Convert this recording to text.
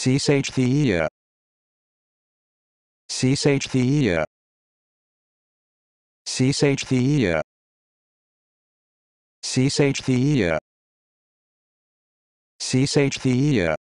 Seshthea. Seshthea. Seshthea. Seshthea.